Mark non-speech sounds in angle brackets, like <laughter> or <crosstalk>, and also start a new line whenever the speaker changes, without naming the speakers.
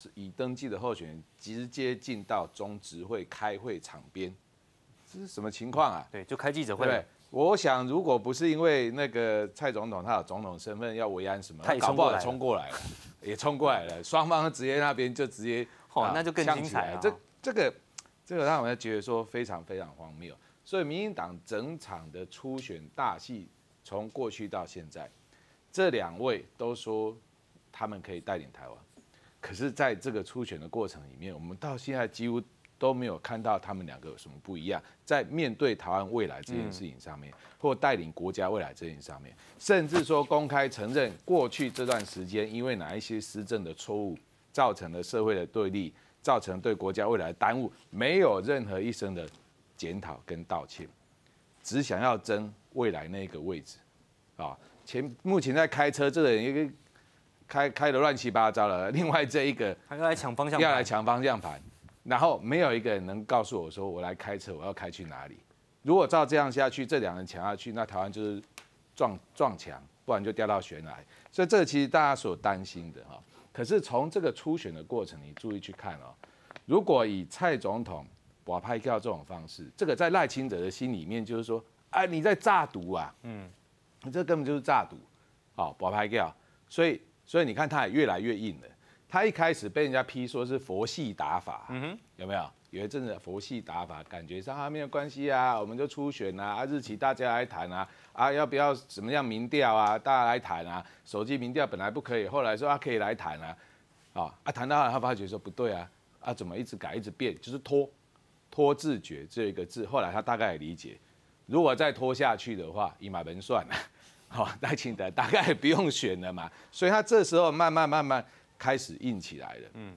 是已登记的候选人直接进到中执会开会场边，这是什么情况啊？对，就开记者会。对，我想，如果不是因为那个蔡总统他有总统身份要维安什么，他也冲过冲过来了，<laughs> 也冲过来了。双方直接那边就直接 <laughs> 哦，那就更精彩。了。这这个这个让我们觉得说非常非常荒谬。所以，民进党整场的初选大戏，从过去到现在，这两位都说他们可以带领台湾。可是，在这个初选的过程里面，我们到现在几乎都没有看到他们两个有什么不一样。在面对台湾未来这件事情上面，或带领国家未来这件事情上面，甚至说公开承认过去这段时间因为哪一些施政的错误，造成了社会的对立，造成对国家未来耽误，没有任何一声的检讨跟道歉，只想要争未来那个位置。啊，前目前在开车这个人。开开的乱七八糟了，<laughs> 另外这一个要来抢方向盘，然后没有一个人能告诉我说我来开车我要开去哪里。如果照这样下去，这两人抢下去，那台湾就是撞撞墙，不然就掉到悬崖。所以这其实大家所担心的哈，可是从这个初选的过程，你注意去看哦。如果以蔡总统保派掉这种方式，这个在赖清德的心里面就是说，哎，你在诈赌啊，嗯，你这根本就是诈赌，好保派掉，所以。所以你看，他也越来越硬了。他一开始被人家批说是佛系打法，嗯哼，有没有？有一阵子佛系打法，感觉上啊没有关系啊，我们就初选啊，啊日期大家来谈啊，啊要不要怎么样民调啊，大家来谈啊。手机民调本来不可以，后来说啊可以来谈啊啊谈到了，他发觉说不对啊，啊怎么一直改一直变，就是拖，拖自觉这一个字。后来他大概也理解，如果再拖下去的话，已马门算了。<laughs> 好，大清的大概不用选了嘛，所以他这时候慢慢慢慢开始硬起来了，嗯。